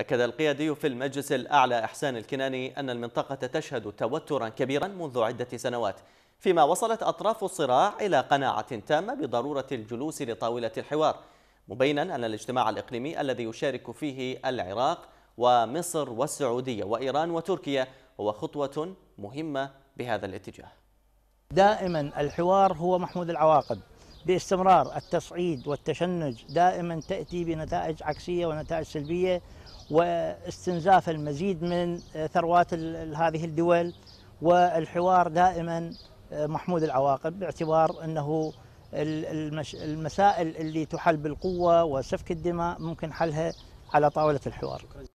أكد القيادي في المجلس الأعلى إحسان الكناني أن المنطقة تشهد توترا كبيرا منذ عدة سنوات فيما وصلت أطراف الصراع إلى قناعة تامة بضرورة الجلوس لطاولة الحوار مبينا أن الاجتماع الإقليمي الذي يشارك فيه العراق ومصر والسعودية وإيران وتركيا هو خطوة مهمة بهذا الاتجاه دائما الحوار هو محمود العواقب باستمرار التصعيد والتشنج دائما تأتي بنتائج عكسية ونتائج سلبية واستنزاف المزيد من ثروات هذه الدول والحوار دائما آه، محمود العواقب باعتبار أنه المسائل اللي تحل بالقوة وسفك الدماء ممكن حلها على طاولة الحوار